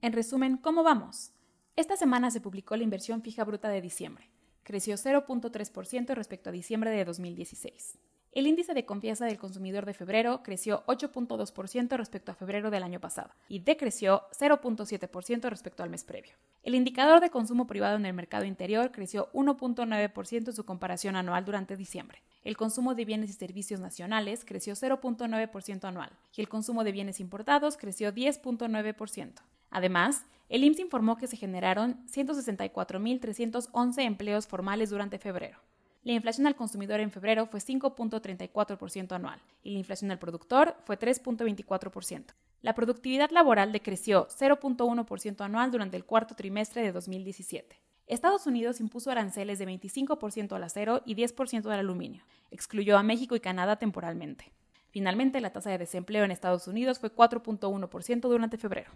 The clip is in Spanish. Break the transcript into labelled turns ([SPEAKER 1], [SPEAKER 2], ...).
[SPEAKER 1] En resumen, ¿cómo vamos? Esta semana se publicó la inversión fija bruta de diciembre. Creció 0.3% respecto a diciembre de 2016. El índice de confianza del consumidor de febrero creció 8.2% respecto a febrero del año pasado y decreció 0.7% respecto al mes previo. El indicador de consumo privado en el mercado interior creció 1.9% en su comparación anual durante diciembre. El consumo de bienes y servicios nacionales creció 0.9% anual y el consumo de bienes importados creció 10.9%. Además, el IMSS informó que se generaron 164.311 empleos formales durante febrero. La inflación al consumidor en febrero fue 5.34% anual y la inflación al productor fue 3.24%. La productividad laboral decreció 0.1% anual durante el cuarto trimestre de 2017. Estados Unidos impuso aranceles de 25% al acero y 10% al aluminio. Excluyó a México y Canadá temporalmente. Finalmente, la tasa de desempleo en Estados Unidos fue 4.1% durante febrero.